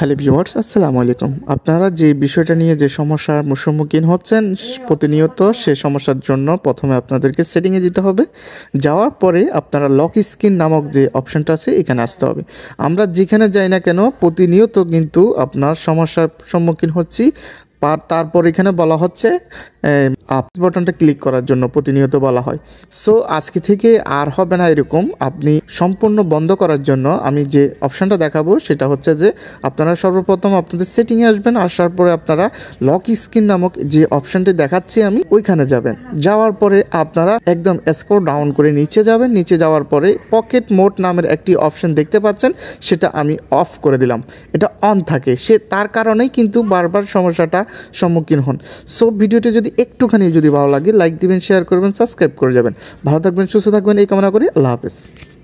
hello viewers আসসালামু আলাইকুম আপনারা যে বিষয়টা নিয়ে যে সমস্যার সম্মুখীন হচ্ছেন প্রতিনিয়ত সে সমস্যার জন্য প্রথমে আপনাদেরকে সেটিংয়ে যেতে হবে যাওয়ার পরে আপনারা লক স্ক্রিন নামক যে অপশানটা আছে এখানে আসতে হবে আমরা যেখানে যাই না কেন প্রতিনিয়ত কিন্তু আপনার সমস্যার সম্মুখীন হচ্ছি তারপর এখানে বলা হচ্ছে আপ বাটনটা ক্লিক করার জন্য প্রতিনিয়ত বলা হয় সো আজকে থেকে আর হবে না এরকম আপনি সম্পূর্ণ বন্ধ করার জন্য আমি যে অপশানটা দেখাবো সেটা হচ্ছে যে আপনারা সর্বপ্রথম আপনাদের সেটিংয়ে আসবেন আসার পরে আপনারা লক স্ক্রিন নামক যে অপশানটি দেখাচ্ছি আমি ওইখানে যাবেন যাওয়ার পরে আপনারা একদম স্কোর ডাউন করে নিচে যাবেন নিচে যাওয়ার পরে পকেট মোট নামের একটি অপশান দেখতে পাচ্ছেন সেটা আমি অফ করে দিলাম এটা অন থাকে সে তার কারণেই কিন্তু বারবার সমস্যাটা সম্মুখীন হন সো ভিডিওটি যদি একটুখানি ভিডিও যদি ভালো লাগে লাইক দিবেন শেয়ার করবেন সাবস্ক্রাইব করে যাবেন ভালো থাকবেন সুস্থ থাকবেন এই কামনা করি আল্লাহ হাফেজ